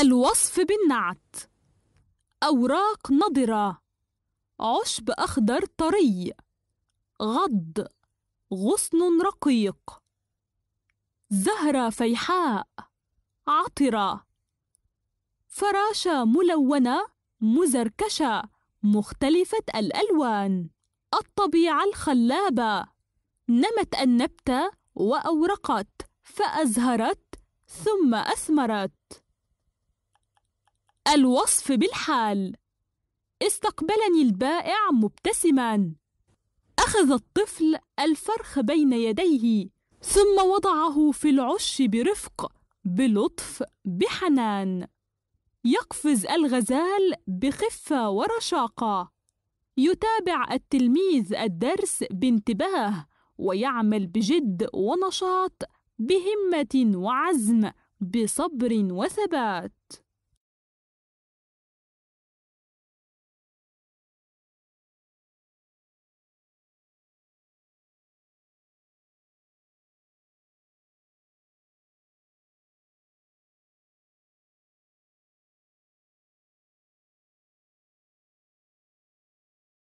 الوصف بالنعت أوراق نضرة عشب أخضر طري غض غصن رقيق زهرة فيحاء عطرة فراشة ملونة مزركشة مختلفة الألوان الطبيعة الخلابة نمت النبتة وأورقت فأزهرت ثم أثمرت الوصف بالحال استقبلني البائع مبتسما أخذ الطفل الفرخ بين يديه ثم وضعه في العش برفق بلطف بحنان يقفز الغزال بخفة ورشاقة يتابع التلميذ الدرس بانتباه ويعمل بجد ونشاط بهمة وعزم بصبر وثبات